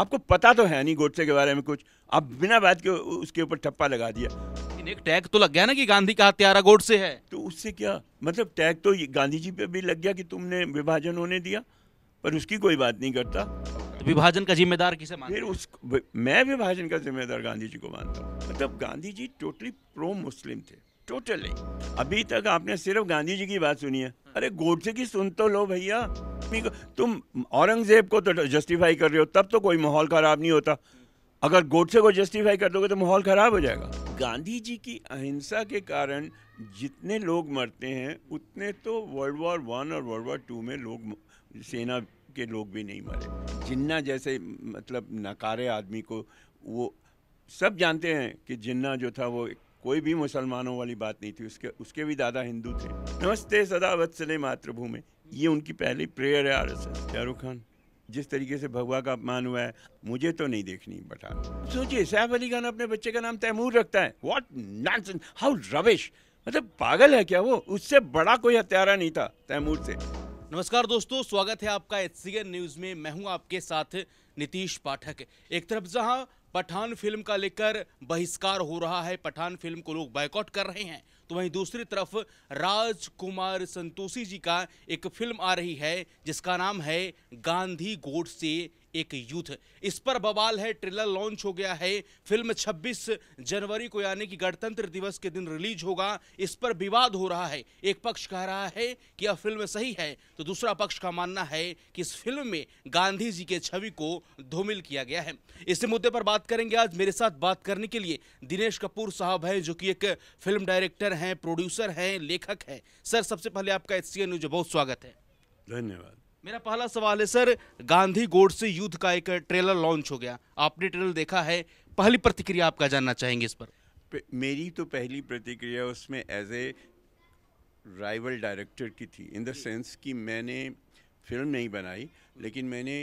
आपको पता तो है नहीं गोडसे के बारे में कुछ आप बिना बात के उसके ऊपर ठप्पा लगा दिया एक टैग तो लग गया ना कि गांधी का हत्यारा गोडसे है तो उससे क्या मतलब टैग तो गांधी जी पे भी लग गया कि तुमने विभाजन होने दिया पर उसकी कोई बात नहीं करता तो विभाजन का जिम्मेदार किसे मानते फिर उस मैं विभाजन का जिम्मेदार गांधी जी को मानता हूँ मतलब Gandhi ji totally pro Muslim थे टोटली अभी तक आपने सिर्फ गांधी जी की बात सुनी है अरे गोडसे की सुन तो लो भैया तुम औरंगजेब को तो जस्टिफाई कर रहे हो तब तो कोई माहौल खराब नहीं होता अगर गोडसे को जस्टिफाई कर दोगे तो माहौल खराब हो जाएगा गांधी जी की अहिंसा के कारण जितने लोग मरते हैं उतने तो वर्ल्ड वॉर वन और वर्ल्ड वॉर टू में लोग सेना के लोग भी नहीं मरे जिन्ना जैसे मतलब नकारे आदमी को वो सब जानते हैं कि जिन्ना जो था वो एक कोई भी मुसलमानों वाली बात नहीं थी उसके उसके भी दादा हिंदू थे नमस्ते सदा वत्सले मातृभूमि ये उनकी पहली प्रेयर है R S S Shahrukh Khan जिस तरीके से भगवा का अपमान हुआ है मुझे तो नहीं देखनी बटा हाँ। सोचिए सैफ अली खान अपने बच्चे का नाम तैमूर रखता है वॉट नॉन हाउ रविश मतलब पागल है क्या वो उससे बड़ा कोई हत्यारा नहीं था तैमूर से नमस्कार दोस्तों स्वागत है आपका एच न्यूज में मैं हूं आपके साथ नीतीश पाठक एक तरफ जहां पठान फिल्म का लेकर बहिष्कार हो रहा है पठान फिल्म को लोग बायकॉट कर रहे हैं तो वहीं दूसरी तरफ राजकुमार संतोषी जी का एक फिल्म आ रही है जिसका नाम है गांधी गोड से एक यूथ इस पर बवाल है ट्रेलर लॉन्च हो गया है फिल्म 26 जनवरी को यानी कि गणतंत्र दिवस के दिन रिलीज होगा इस पर विवाद हो रहा है एक पक्ष कह रहा है कि यह फिल्म सही है तो दूसरा पक्ष का मानना है कि इस फिल्म में गांधी जी के छवि को धूमिल किया गया है इस मुद्दे पर बात करेंगे आज मेरे साथ बात करने के लिए दिनेश कपूर साहब हैं जो कि एक फिल्म डायरेक्टर हैं प्रोड्यूसर हैं लेखक हैं सर सबसे पहले आपका एस सी न्यूज बहुत स्वागत है धन्यवाद मेरा पहला सवाल है सर गांधी गोड से युद्ध का एक ट्रेलर लॉन्च हो गया आपने ट्रेलर देखा है पहली प्रतिक्रिया आपका जानना चाहेंगे इस पर मेरी तो पहली प्रतिक्रिया उसमें एज ए राइवल डायरेक्टर की थी इन द सेंस कि मैंने फिल्म नहीं बनाई लेकिन मैंने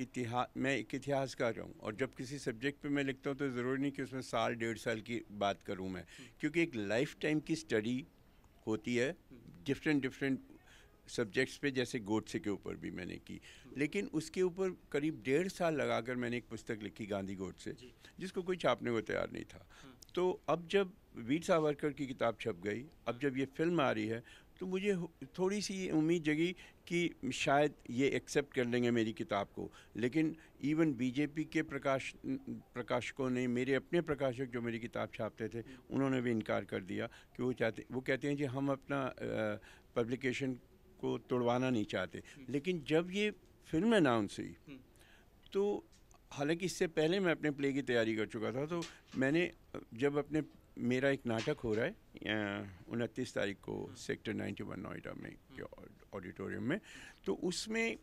इतिहास मैं एक इतिहासकार हूँ और जब किसी सब्जेक्ट पे मैं लिखता हूँ तो ज़रूरी नहीं कि उसमें साल डेढ़ साल की बात करूँ मैं हम्म। क्योंकि एक लाइफ टाइम की स्टडी होती है डिफरेंट डिफरेंट सब्जेक्ट्स पे जैसे गोडसे के ऊपर भी मैंने की हम्म। लेकिन उसके ऊपर करीब डेढ़ साल लगाकर मैंने एक पुस्तक लिखी गांधी गोडसे जिसको कोई छापने को तैयार नहीं था हम्म। तो अब जब वीर सावरकर की किताब छप गई अब जब ये फिल्म आ रही है तो मुझे थोड़ी सी उम्मीद जगी कि शायद ये एक्सेप्ट कर लेंगे मेरी किताब को लेकिन इवन बीजेपी के प्रकाश प्रकाशकों ने मेरे अपने प्रकाशक जो मेरी किताब छापते थे उन्होंने भी इनकार कर दिया कि वो चाहते वो कहते हैं कि हम अपना पब्लिकेशन को तोड़वाना नहीं चाहते हम्म। लेकिन जब ये फिल्म अनाउंस हुई हम्म। तो हालांकि इससे पहले मैं अपने प्ले की तैयारी कर चुका था तो मैंने जब अपने मेरा एक नाटक हो रहा है उनतीस तारीख को सेक्टर 91 नोएडा में ऑडिटोरियम में तो उसमें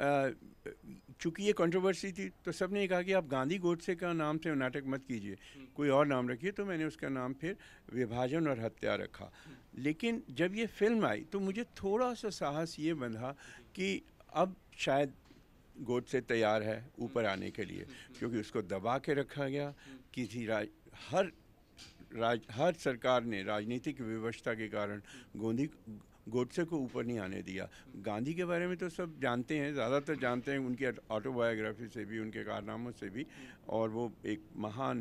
चूंकि ये कंट्रोवर्सी थी तो सब ने कहा कि आप गांधी गोडसे का नाम से नाटक मत कीजिए कोई और नाम रखिए तो मैंने उसका नाम फिर विभाजन और हत्या रखा लेकिन जब ये फिल्म आई तो मुझे थोड़ा सा साहस ये बंधा कि अब शायद गोडसे तैयार है ऊपर आने के लिए क्योंकि उसको दबा के रखा गया किसी राज हर राज हर सरकार ने राजनीतिक विवशता के कारण गोंदी गोडसे को ऊपर नहीं आने दिया गांधी के बारे में तो सब जानते हैं ज़्यादातर जानते हैं उनकी ऑटोबायोग्राफी से भी उनके कारनामों से भी और वो एक महान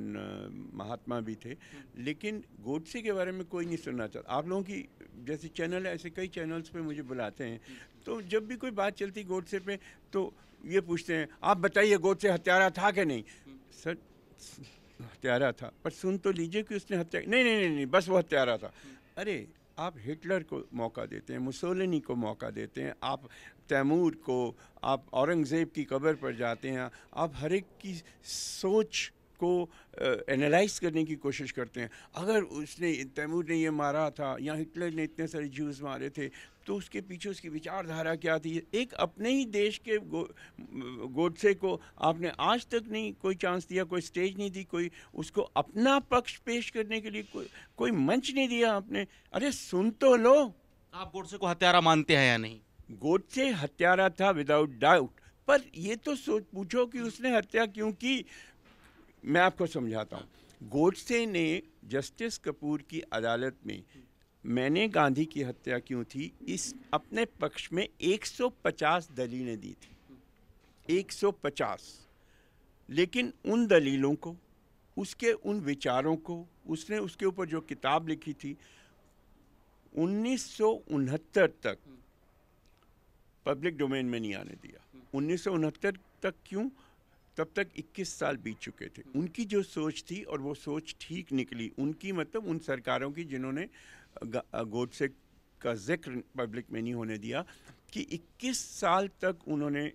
महात्मा भी थे लेकिन गोडसे के बारे में कोई नहीं सुनना चाहता आप लोगों की जैसे चैनल ऐसे कई चैनल्स पे मुझे बुलाते हैं तो जब भी कोई बात चलती गोडसे पे तो ये पूछते हैं आप बताइए गोडसे हत्यारा था कि नहीं सर हत्यारा था पर सुन तो लीजिए कि उसने हत्या नहीं नहीं नहीं नहीं बस वो हत्यारा था अरे आप हिटलर को मौका देते हैं मुसोलिनी को मौका देते हैं आप तैमूर को आप औरंगज़ेब की कब्र पर जाते हैं आप हर एक की सोच को एनालाइज करने की कोशिश करते हैं अगर उसने तैमूर ने ये मारा था या हिटलर ने इतने सारे जूस मारे थे तो उसके पीछे उसकी विचारधारा क्या थी एक अपने ही देश के गो, गोडसे को आपने आज तक नहीं कोई चांस दिया कोई स्टेज नहीं दी कोई उसको अपना पक्ष पेश करने के लिए को, कोई मंच नहीं दिया आपने अरे सुन तो लो आप गोडसे को हत्यारा मानते हैं या नहीं गोडसे हत्यारा था विदाउट डाउट पर ये तो सोच पूछो कि उसने हत्या क्यों की मैं आपको समझाता हूँ गोडसे ने जस्टिस कपूर की अदालत में मैंने गांधी की हत्या क्यों थी इस अपने पक्ष में 150 दलीलें दी थी 150 लेकिन उन दलीलों को उसके उन विचारों को उसने उसके ऊपर जो किताब लिखी थी उन्नीस तक पब्लिक डोमेन में नहीं आने दिया उन्नीस तक क्यों तब तक 21 साल बीत चुके थे हम्म। उनकी जो सोच थी और वो सोच ठीक निकली उनकी मतलब उन सरकारों की जिन्होंने गोडसे का जिक्र पब्लिक में नहीं होने दिया कि 21 साल तक उन्होंने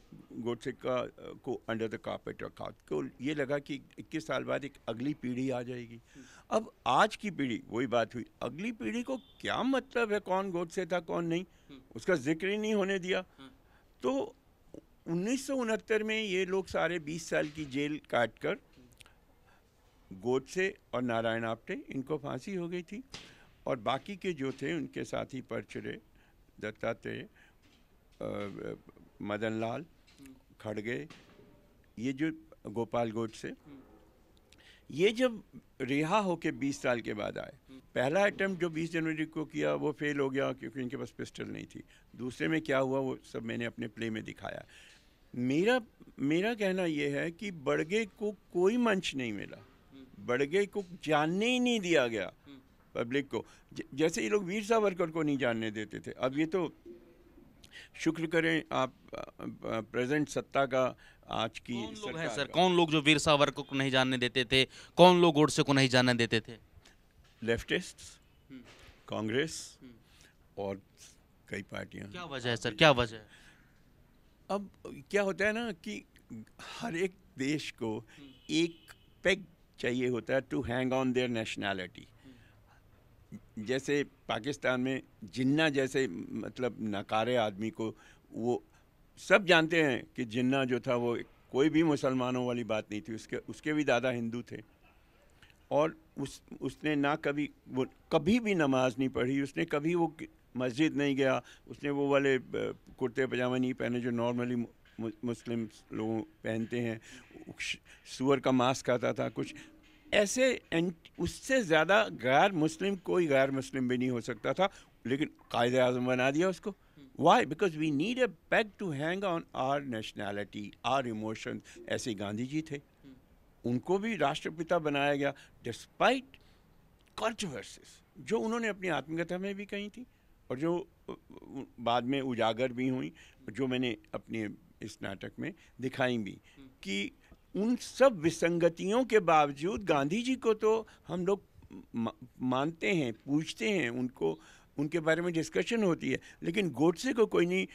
गोडसे का को अंडर द कारपेट रखा तो ये लगा कि 21 साल बाद एक अगली पीढ़ी आ जाएगी अब आज की पीढ़ी वही बात हुई अगली पीढ़ी को क्या मतलब है कौन गोडसे था कौन नहीं उसका जिक्र ही नहीं होने दिया तो उन्नीस में ये लोग सारे 20 साल की जेल काट कर गोडसे और नारायण आप्टे इनको फांसी हो गई थी और बाकी के जो थे उनके साथ ही परचरे दत्तात्रेय मदन लाल खड़गे ये जो गोपाल से ये जब रिहा होके 20 साल के बाद आए पहला अटैम्प्ट जो 20 जनवरी को किया वो फेल हो गया क्योंकि इनके पास पिस्टल नहीं थी दूसरे में क्या हुआ वो सब मैंने अपने प्ले में दिखाया मेरा मेरा कहना ये है कि बड़गे को कोई मंच नहीं मिला बड़गे को जानने ही नहीं दिया गया पब्लिक को जैसे ये लोग वीर सावरकर को नहीं जानने देते थे अब ये तो शुक्र करें आप प्रेजेंट सत्ता का आज की कौन लोग हैं सर कौन लोग जो वीर सावरकर को नहीं जानने देते थे कौन लोग गोडसे को नहीं जानने देते थे लेफ्टिस्ट हम्म। कांग्रेस हम्म। और कई पार्टियां क्या वजह है सर क्या वजह अब क्या होता है ना कि हर एक देश को हम्म। एक पेग चाहिए होता है to hang on their nationality जैसे पाकिस्तान में जिन्ना जैसे मतलब नकारे आदमी को वो सब जानते हैं कि जिन्ना जो था वो कोई भी मुसलमानों वाली बात नहीं थी उसके उसके भी दादा हिंदू थे और उस उसने ना कभी वो कभी भी नमाज़ नहीं पढ़ी उसने कभी वो मस्जिद नहीं गया उसने वो वाले कुर्ते पजामा नहीं पहने जो नॉर्मली मुस्लिम लोग पहनते हैं सुअर का मांस खाता था कुछ ऐसे उससे ज़्यादा गैर मुस्लिम कोई गैर मुस्लिम भी नहीं हो सकता था लेकिन कायद अजम बना दिया उसको why because we need a bag to hang on our nationality our emotion ऐसे गांधी जी थे उनको भी राष्ट्रपिता बनाया गया डिस्पाइट कॉन्ट्रोवर्सिस जो उन्होंने अपनी आत्मकथा में भी कही थी और जो बाद में उजागर भी हुई जो मैंने अपने इस नाटक में दिखाई भी कि उन सब विसंगतियों के बावजूद गांधी जी को तो हम लोग मानते हैं पूछते हैं उनको उनके बारे में डिस्कशन होती है लेकिन गोडसे को कोई नहीं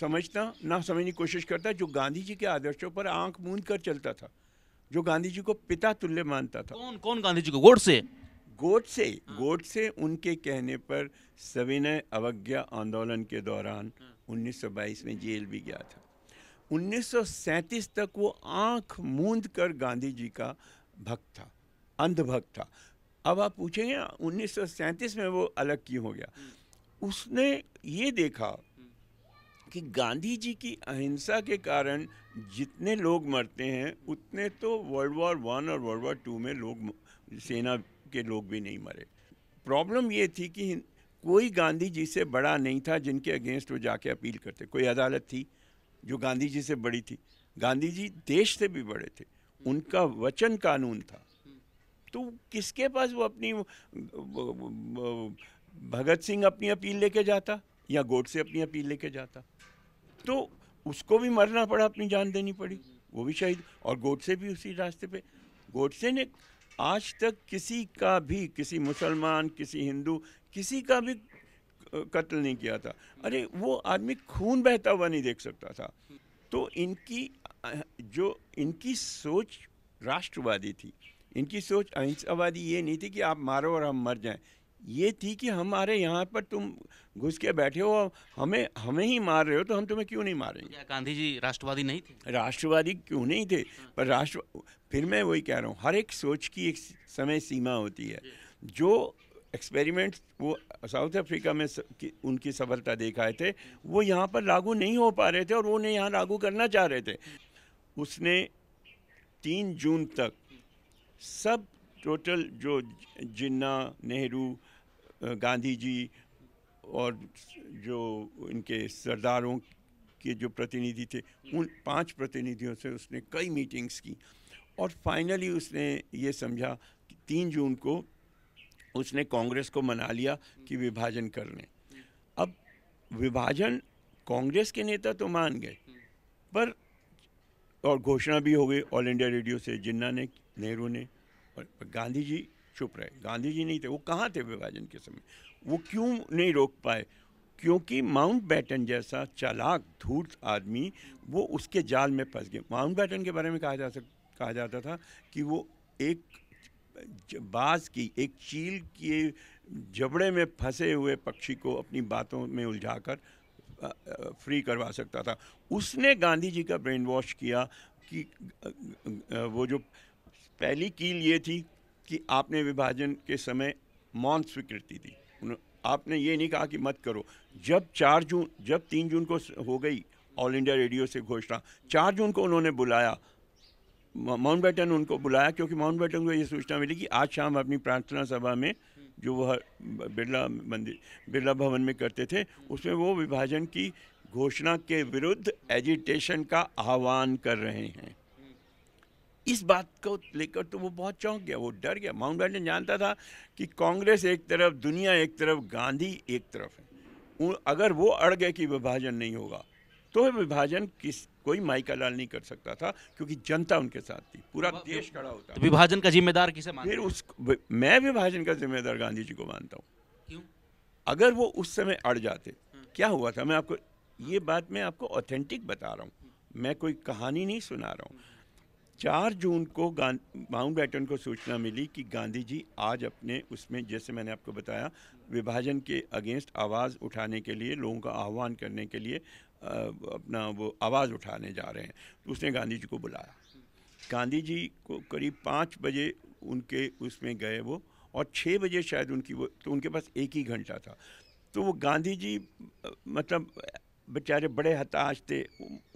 समझता ना समझने की कोशिश करता जो गांधी जी के आदर्शों पर आंख मूंद कर चलता था जो गांधी जी को पिता तुल्य मानता था कौन कौन गांधी जी को गोडसे गोडसे हाँ। गोडसे उनके कहने पर सविनय अवज्ञा आंदोलन के दौरान हाँ। उन्नीस में जेल भी गया था उन्नीस तक वो आंख मूंद कर गांधी जी का भक्त था अंधभक्त था अब आप पूछेंगे उन्नीस में वो अलग क्यों हो गया उसने ये देखा कि गांधी जी की अहिंसा के कारण जितने लोग मरते हैं उतने तो वर्ल्ड वॉर वन और वर्ल्ड वॉर टू में लोग सेना के लोग भी नहीं मरे प्रॉब्लम ये थी कि कोई गांधी जी से बड़ा नहीं था जिनके अगेंस्ट वो जाके अपील करते कोई अदालत थी जो गांधी जी से बड़ी थी गांधी जी देश से भी बड़े थे उनका वचन कानून था तो किसके पास वो अपनी भगत सिंह अपनी अपील लेके जाता या गोडसे अपनी अपील लेके जाता तो उसको भी मरना पड़ा अपनी जान देनी पड़ी वो भी शहीद और गोडसे भी उसी रास्ते पे गोडसे ने आज तक किसी का भी किसी मुसलमान किसी हिंदू किसी का भी कत्ल नहीं किया था अरे वो आदमी खून बहता हुआ नहीं देख सकता था तो इनकी जो इनकी सोच राष्ट्रवादी थी इनकी सोच अहिंसावादी ये नहीं थी कि आप मारो और हम मर जाएं ये थी कि हमारे यहाँ पर तुम घुस के बैठे हो और हमें हमें ही मार रहे हो तो हम तुम्हें क्यों नहीं मारेंगे क्या गांधी जी राष्ट्रवादी नहीं थे राष्ट्रवादी क्यों नहीं थे हाँ। पर राष्ट्र फिर मैं वही कह रहा हूँ हर एक सोच की एक समय सीमा होती है जो एक्सपेरिमेंट्स वो साउथ अफ्रीका में स, उनकी सफलता देखाए थे वो यहाँ पर लागू नहीं हो पा रहे थे और वो उन्हें यहाँ लागू करना चाह रहे थे उसने तीन जून तक सब टोटल जो जिन्ना नेहरू गांधी जी और जो इनके सरदारों के जो प्रतिनिधि थे उन पांच प्रतिनिधियों से उसने कई मीटिंग्स की और फाइनली उसने ये समझा कि तीन जून को उसने कांग्रेस को मना लिया कि विभाजन कर लें अब विभाजन कांग्रेस के नेता तो मान गए पर और घोषणा भी हो गई ऑल इंडिया रेडियो से जिन्ना ने नेहरू ने और गांधी जी चुप रहे गांधी जी नहीं थे वो कहाँ थे विभाजन के समय वो क्यों नहीं रोक पाए क्योंकि माउंट बैटन जैसा चालाक धूर्त आदमी वो उसके जाल में फंस गए माउंट बैटन के बारे में कहा जा सक कहा जाता था कि वो एक बाज की एक चील के जबड़े में फंसे हुए पक्षी को अपनी बातों में उलझाकर फ्री करवा सकता था उसने गांधी जी का ब्रेन वॉश किया कि वो जो पहली कील ये थी कि आपने विभाजन के समय मौन स्वीकृति दी आपने ये नहीं कहा कि मत करो जब चार जून जब तीन जून को हो गई ऑल इंडिया रेडियो से घोषणा चार जून को उन्होंने बुलाया माउंट बैटन उनको बुलाया क्योंकि माउंट बैटन को ये सूचना मिली कि आज शाम अपनी प्रार्थना सभा में जो वह बिरला मंदिर बिरला भवन में करते थे उसमें वो विभाजन की घोषणा के विरुद्ध एजिटेशन का आह्वान कर रहे हैं इस बात को लेकर तो वो बहुत चौंक गया वो डर गया माउंट बैटन जानता था कि कांग्रेस एक तरफ दुनिया एक तरफ गांधी एक तरफ है अगर वो अड़ गए कि विभाजन नहीं होगा तो विभाजन किस कोई माई का लाल नहीं कर सकता था क्योंकि जनता उनके साथ थी पूरा देश खड़ा होता तो विभाजन का जिम्मेदार किसे मानते फिर उस मैं विभाजन का जिम्मेदार गांधी जी को मानता हूँ क्यों अगर वो उस समय अड़ जाते हम्म। क्या हुआ था मैं आपको ये बात मैं आपको ऑथेंटिक बता रहा हूँ मैं कोई कहानी नहीं सुना रहा हूँ चार जून को माउंट बैटन को सूचना मिली कि गांधी जी आज अपने उसमें जैसे मैंने आपको बताया विभाजन के अगेंस्ट आवाज़ उठाने के लिए लोगों का आह्वान करने के लिए अपना वो आवाज़ उठाने जा रहे हैं तो उसने गांधी जी को बुलाया गांधी जी को करीब पाँच बजे उनके उसमें गए वो और छः बजे शायद उनकी वो तो उनके पास एक ही घंटा था तो वो गांधी जी मतलब बेचारे बड़े हताश थे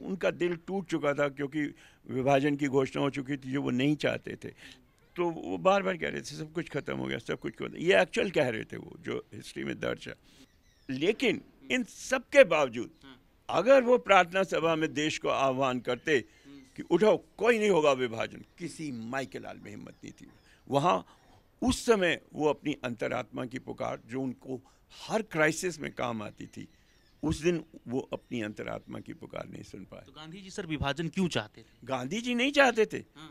उनका दिल टूट चुका था क्योंकि विभाजन की घोषणा हो चुकी थी जो वो नहीं चाहते थे तो वो बार बार कह रहे थे सब कुछ ख़त्म हो गया सब कुछ खत्म ये एक्चुअल कह रहे थे वो जो हिस्ट्री में दर्ज है लेकिन इन सब के बावजूद हाँ। अगर वो प्रार्थना सभा में देश को आह्वान करते कि उठो कोई नहीं होगा विभाजन किसी माई के लाल में हिम्मत नहीं थी वहाँ उस समय वो अपनी अंतरात्मा की पुकार जो उनको हर क्राइसिस में काम आती थी उस दिन वो अपनी अंतरात्मा की पुकार नहीं सुन पाए तो गांधी जी सर विभाजन क्यों चाहते थे गांधी जी नहीं चाहते थे हाँ।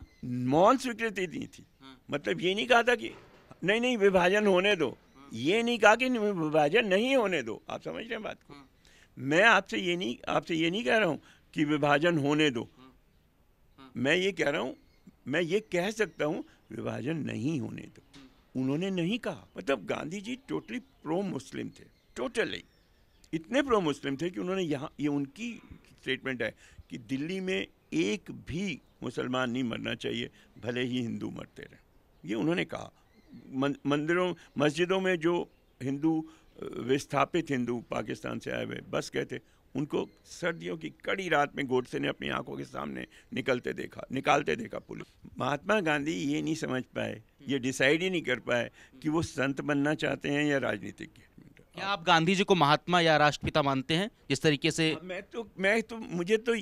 मौन स्वीकृति दी थी हाँ। मतलब ये नहीं कहा था कि नहीं नहीं विभाजन होने दो हाँ। ये नहीं कहा कि विभाजन नहीं होने दो आप समझ रहे हैं बात को हाँ। मैं आपसे ये नहीं आपसे ये नहीं कह रहा हूँ कि विभाजन होने दो मैं ये कह रहा हूँ मैं ये कह सकता हूँ विभाजन नहीं होने दो उन्होंने नहीं कहा मतलब Gandhi ji totally pro Muslim थे टोटली इतने प्रो मुस्लिम थे कि उन्होंने यहाँ ये उनकी स्टेटमेंट है कि दिल्ली में एक भी मुसलमान नहीं मरना चाहिए भले ही हिंदू मरते रहे ये उन्होंने कहा मंदिरों मस्जिदों में जो हिंदू विस्थापित हिंदू पाकिस्तान से आए हुए बस गए थे उनको सर्दियों की कड़ी रात में गोडसे ने अपनी आंखों के सामने निकलते देखा निकालते देखा पुलिस महात्मा गांधी ये नहीं समझ पाए ये डिसाइड ही नहीं कर पाए कि वो संत बनना चाहते हैं या राजनीतिक क्या आप गांधी जी को महात्मा या राष्ट्रपिता मानते हैं जिस तरीके से मैं तो मैं तो मुझे तो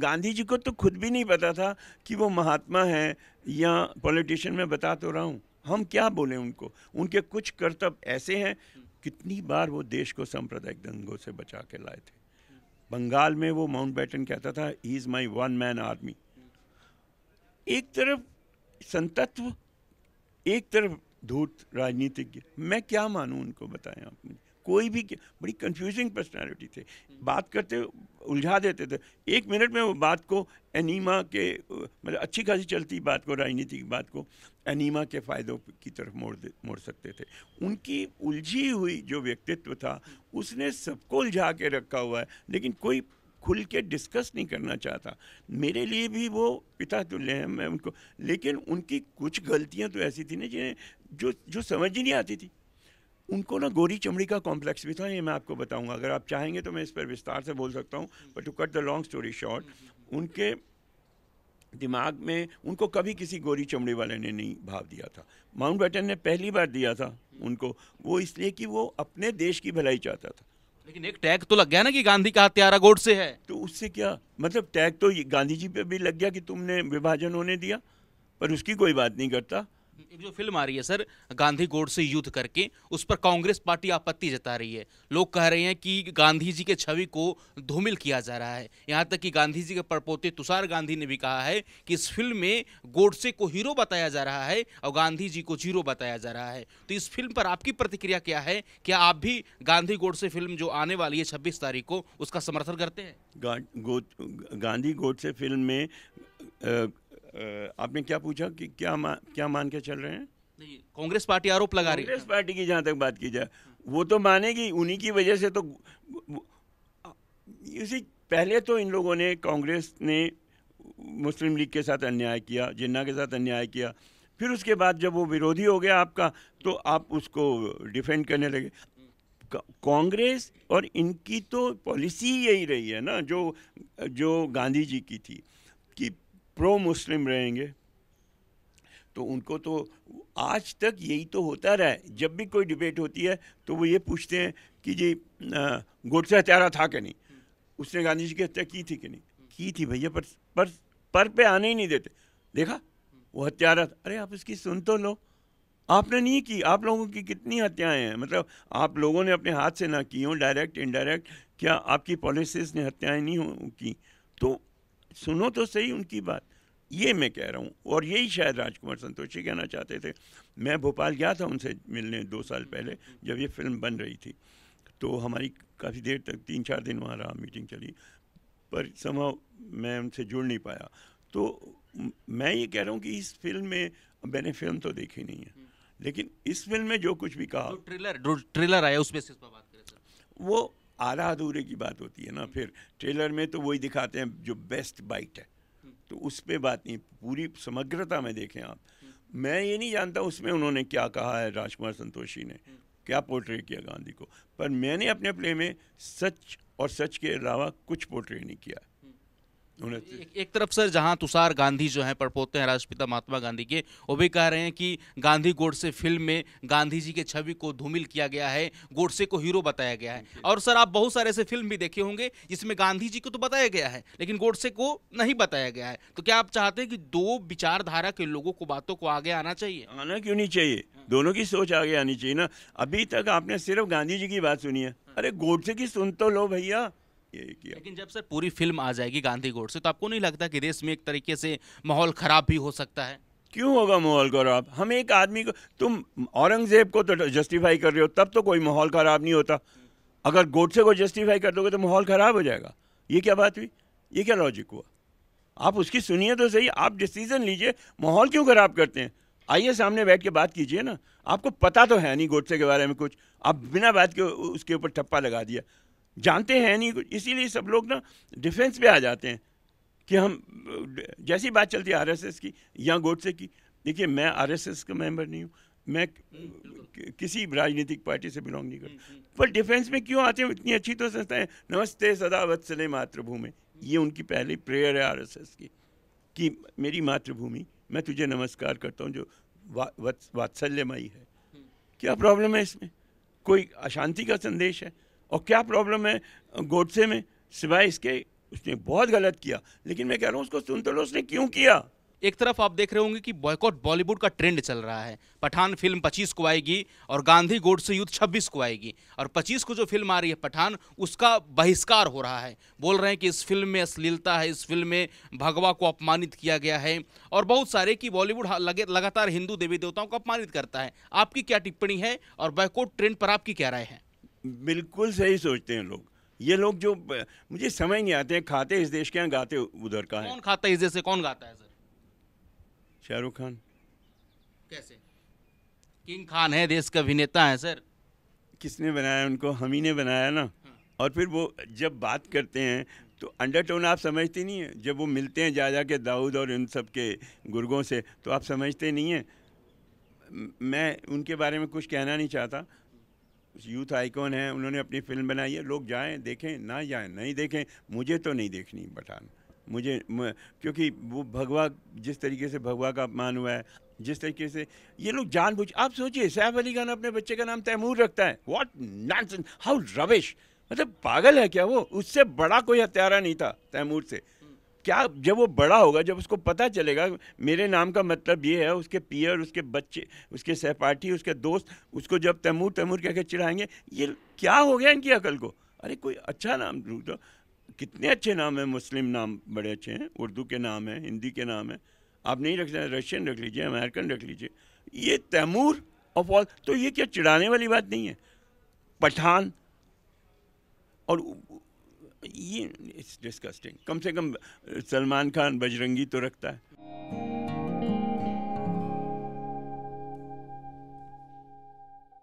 गांधी जी को तो खुद भी नहीं पता था कि वो महात्मा हैं या पॉलिटिशियन में बता तो रहा हूँ हम क्या बोले उनको उनके कुछ कर्तव्य ऐसे हैं कितनी बार वो देश को सांप्रदायिक दंगों से बचा के लाए थे बंगाल में वो माउंट बैटन कहता था is my one man army एक तरफ संतत्व एक तरफ धूत राजनीतिज्ञ मैं क्या मानूँ उनको बताएं आप मुझे कोई भी बड़ी कंफ्यूजिंग पर्सनालिटी थे बात करते उलझा देते थे एक मिनट में वो बात को एनीमा के मतलब अच्छी खासी चलती बात को राजनीतिक बात को एनीमा के फ़ायदों की तरफ मोड़ दे मोड़ सकते थे उनकी उलझी हुई जो व्यक्तित्व था उसने सबको उलझा के रखा हुआ है लेकिन कोई खुल के डिस्कस नहीं करना चाहता मेरे लिए भी वो पिता तुल्य तो हैं मैं उनको लेकिन उनकी कुछ गलतियां तो ऐसी थी ना जिन्हें जो जो समझ ही नहीं आती थी उनको ना गोरी चमड़ी का कॉम्प्लेक्स भी था ये मैं आपको बताऊंगा अगर आप चाहेंगे तो मैं इस पर विस्तार से बोल सकता हूँ but to cut the long story short उनके दिमाग में उनको कभी किसी गोरी चमड़ी वाले ने नहीं भाव दिया था माउंट बैटन ने पहली बार दिया था उनको वो इसलिए कि वो अपने देश की भलाई चाहता था लेकिन एक टैग तो लग गया ना कि गांधी का हत्यारा गोड से है तो उससे क्या मतलब टैग तो गांधी जी पे भी लग गया कि तुमने विभाजन होने दिया पर उसकी कोई बात नहीं करता एक जो फिल्म आ रही है सर गांधी गोड से युद्ध करके उस पर कांग्रेस पार्टी आपत्ति जता रही है लोग कह रहे हैं कि गांधी जी के छवि को धूमिल किया जा रहा है यहाँ तक कि गांधी जी के परपोते तुषार गांधी ने भी कहा है कि इस फिल्म में गोडसे को हीरो बताया जा रहा है और गांधी जी को जीरो बताया जा रहा है तो इस फिल्म पर आपकी प्रतिक्रिया क्या है क्या आप भी गांधी गोडसे फिल्म जो आने वाली है छब्बीस तारीख को उसका समर्थन करते हैं गा, गो, गांधी गोडसे फिल्म में आपने क्या पूछा कि क्या मा, क्या मान के चल रहे हैं नहीं कांग्रेस पार्टी आरोप लगा रही है कांग्रेस पार्टी की जहाँ तक बात की जाए वो तो मानेगी उन्हीं की वजह से तो इसी पहले तो इन लोगों ने कांग्रेस ने मुस्लिम लीग के साथ अन्याय किया जिन्ना के साथ अन्याय किया फिर उसके बाद जब वो विरोधी हो गया आपका तो आप उसको डिफेंड करने लगे कांग्रेस और इनकी तो पॉलिसी यही रही है ना जो जो गांधी जी की थी प्रो मुस्लिम रहेंगे तो उनको तो आज तक यही तो होता रहा है जब भी कोई डिबेट होती है तो वो ये पूछते हैं कि जी गोडसे हत्यारा था कि नहीं उसने गांधी जी की हत्या की थी कि नहीं की थी भैया पर पर पर पे आने ही नहीं देते देखा वो हत्यारा था अरे आप इसकी सुन तो लो आपने नहीं की आप लोगों की कितनी हत्याएं हैं मतलब आप लोगों ने अपने हाथ से ना की हो डायरेक्ट इनडायरेक्ट क्या आपकी पॉलिसीज़ ने हत्याएं नहीं की तो सुनो तो सही उनकी बात ये मैं कह रहा हूँ और यही शायद राजकुमार संतोषी कहना चाहते थे मैं भोपाल गया था उनसे मिलने दो साल पहले जब ये फिल्म बन रही थी तो हमारी काफ़ी देर तक तीन चार दिन वहाँ रहा मीटिंग चली पर समा मैं उनसे जुड़ नहीं पाया तो मैं ये कह रहा हूँ कि इस फिल्म में मैंने फिल्म तो देखी नहीं है लेकिन इस फिल्म में जो कुछ भी कहा जो ट्रेलर जो ट्रेलर आया उसमें से बात करें वो आधा अधूरे की बात होती है ना हम्म। फिर ट्रेलर में तो वही दिखाते हैं जो बेस्ट बाइट है हम्म। तो उस पर बात नहीं पूरी समग्रता में देखें आप हम्म। मैं ये नहीं जानता उसमें उन्होंने क्या कहा है राजकुमार संतोषी ने क्या पोर्ट्रेट किया गांधी को पर मैंने अपने प्ले में सच और सच के अलावा कुछ पोर्ट्रेट नहीं किया एक, एक तरफ सर जहां तुषार गांधी जो हैं परपोते हैं राष्ट्रपिता महात्मा गांधी के वो भी कह रहे हैं कि गांधी गोडसे फिल्म में गांधी जी के छवि को धूमिल किया गया है गोडसे को हीरो बताया गया है और सर आप बहुत सारे ऐसे फिल्म भी देखे होंगे जिसमें गांधी जी को तो बताया गया है लेकिन गोडसे को नहीं बताया गया है तो क्या आप चाहते हैं कि दो विचारधारा के लोगों को बातों को आगे आना चाहिए आना क्यों नहीं चाहिए हाँ। दोनों की सोच आगे आनी चाहिए ना अभी तक आपने सिर्फ गांधी जी की बात सुनी है हाँ। अरे गोडसे की सुन तो लो भैया यही किया लेकिन जब सर पूरी फिल्म आ जाएगी गांधी गोड से तो आपको नहीं लगता कि देश में एक तरीके से माहौल खराब भी हो सकता है क्यों होगा माहौल खराब हम एक आदमी को तुम औरंगजेब को तो जस्टिफाई कर रहे हो तब तो कोई माहौल खराब नहीं होता अगर गोडसे को जस्टिफाई कर दोगे तो माहौल खराब हो जाएगा ये क्या बात हुई ये क्या लॉजिक हुआ आप उसकी सुनिए तो सही आप डिसीजन लीजिए माहौल क्यों खराब करते हैं आइए सामने बैठ के बात कीजिए ना आपको पता तो है नहीं गोडसे के बारे में कुछ आप बिना बात के उसके ऊपर ठप्पा लगा दिया जानते हैं नहीं कुछ तो इसीलिए सब लोग ना डिफेंस पे आ जाते हैं कि हम जैसी बात चलती है आरएसएस की या गोडसे e की देखिए मैं आरएसएस का मेंबर नहीं हूँ मैं हम्म, किसी राजनीतिक पार्टी से बिलोंग नहीं करता हम्म, हम्म। पर डिफेंस में क्यों आते हैं इतनी अच्छी तो संस्थाएं नमस्ते सदा वत्सले मातृभूमि ये उनकी पहली प्रेयर है आरएसएस की कि मेरी मातृभूमि मैं तुझे नमस्कार करता हूँ जो वा, वात्सल्यमयी है क्या प्रॉब्लम है इसमें कोई अशांति का संदेश है और क्या प्रॉब्लम है गोडसे में सिवाय इसके उसने बहुत गलत किया लेकिन मैं कह रहा हूँ उसको सुनते लो उसने क्यों किया एक तरफ आप देख रहे होंगे कि बॉयकॉट बॉलीवुड का ट्रेंड चल रहा है पठान फिल्म 25 को आएगी और गांधी गोड से युद्ध 26 को आएगी और 25 को जो फिल्म आ रही है पठान उसका बहिष्कार हो रहा है बोल रहे हैं कि इस फिल्म में अश्लीलता है इस फिल्म में भगवा को अपमानित किया गया है और बहुत सारे कि बॉलीवुड लगे लगातार हिंदू देवी देवताओं को अपमानित करता है आपकी क्या टिप्पणी है और बॉयकॉट ट्रेंड पर आपकी क्या राय है बिल्कुल सही सोचते हैं लोग ये लोग जो मुझे समझ नहीं आते हैं खाते इस देश के हैं गाते उधर का है कौन खाता है इस देश से कौन गाता है सर शाहरुख खान कैसे किंग खान है देश का अभिनेता है सर किसने बनाया उनको हम ही ने बनाया ना हाँ। और फिर वो जब बात करते हैं तो अंडरटोन आप समझते नहीं हैं जब वो मिलते हैं जा जा के दाऊद और इन सब के गुर्गों से तो आप समझते नहीं हैं मैं उनके बारे में कुछ कहना नहीं चाहता यूथ आइकॉन है उन्होंने अपनी फिल्म बनाई है लोग जाएं देखें ना जाएं नहीं देखें मुझे तो नहीं देखनी पठान मुझे म, क्योंकि वो भगवा जिस तरीके से भगवा का अपमान हुआ है जिस तरीके से ये लोग जानबूझ आप सोचिए सैफ अली खान अपने बच्चे का नाम तैमूर रखता है वॉट नॉनसेंस हाउ रविश मतलब पागल है क्या वो उससे बड़ा कोई हत्यारा नहीं था तैमूर से क्या जब वो बड़ा होगा जब उसको पता चलेगा मेरे नाम का मतलब ये है उसके पियर उसके बच्चे उसके सहपाठी उसके दोस्त उसको जब तैमूर तैमूर कह के चिढ़ाएंगे ये क्या हो गया इनकी अकल को अरे कोई अच्छा नाम ढूंढो कितने अच्छे नाम हैं मुस्लिम नाम बड़े अच्छे हैं उर्दू के नाम हैं हिंदी के नाम हैं आप नहीं रख रशियन रख लीजिए अमेरिकन रख लीजिए ये तैमूर ऑफ ऑल तो ये क्या चिढ़ाने वाली बात नहीं है पठान और ये इट्स डिस्कस्टिंग कम से कम सलमान खान बजरंगी तो रखता है